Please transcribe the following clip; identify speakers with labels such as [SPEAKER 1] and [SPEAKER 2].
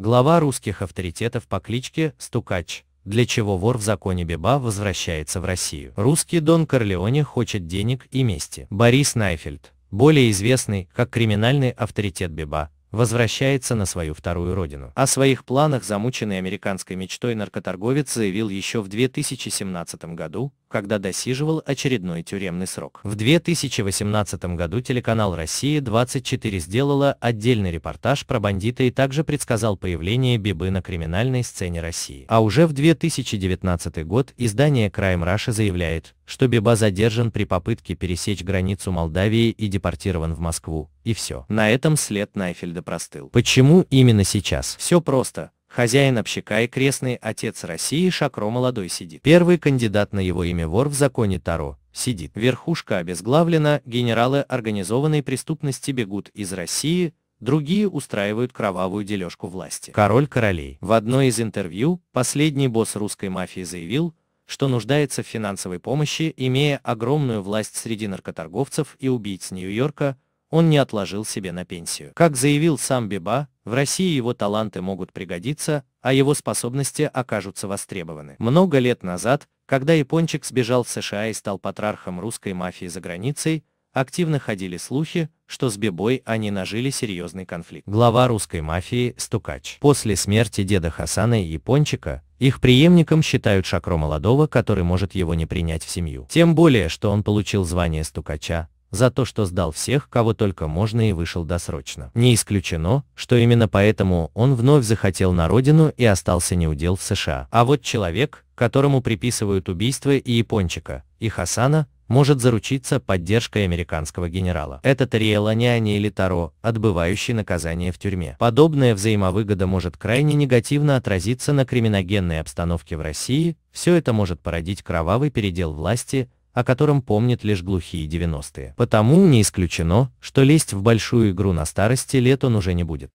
[SPEAKER 1] глава русских авторитетов по кличке Стукач, для чего вор в законе Беба возвращается в Россию. Русский Дон Корлеоне хочет денег и мести. Борис Найфельд, более известный как криминальный авторитет Беба, возвращается на свою вторую родину. О своих планах замученный американской мечтой наркоторговец заявил еще в 2017 году, когда досиживал очередной тюремный срок. В 2018 году телеканал «Россия-24» сделала отдельный репортаж про бандита и также предсказал появление Бибы на криминальной сцене России. А уже в 2019 год издание Crime Russia заявляет, что Биба задержан при попытке пересечь границу Молдавии и депортирован в Москву, и все. На этом след Найфельда простыл. Почему именно сейчас? Все просто хозяин общака и крестный отец России Шакро Молодой сидит. Первый кандидат на его имя вор в законе Таро, сидит. Верхушка обезглавлена, генералы организованной преступности бегут из России, другие устраивают кровавую дележку власти. Король королей. В одной из интервью последний босс русской мафии заявил, что нуждается в финансовой помощи, имея огромную власть среди наркоторговцев и убийц Нью-Йорка, он не отложил себе на пенсию. Как заявил сам Биба, в России его таланты могут пригодиться, а его способности окажутся востребованы. Много лет назад, когда Япончик сбежал в США и стал патрархом русской мафии за границей, активно ходили слухи, что с бибой они нажили серьезный конфликт. Глава русской мафии Стукач. После смерти деда Хасана и Япончика, их преемником считают Шакро Молодого, который может его не принять в семью. Тем более, что он получил звание Стукача, за то, что сдал всех, кого только можно и вышел досрочно. Не исключено, что именно поэтому он вновь захотел на родину и остался неудел в США. А вот человек, которому приписывают убийство и Япончика, и Хасана, может заручиться поддержкой американского генерала. Это Риэланиани или Таро, отбывающий наказание в тюрьме. Подобная взаимовыгода может крайне негативно отразиться на криминогенной обстановке в России, все это может породить кровавый передел власти, о котором помнят лишь глухие 90-е. Потому не исключено, что лезть в большую игру на старости лет он уже не будет.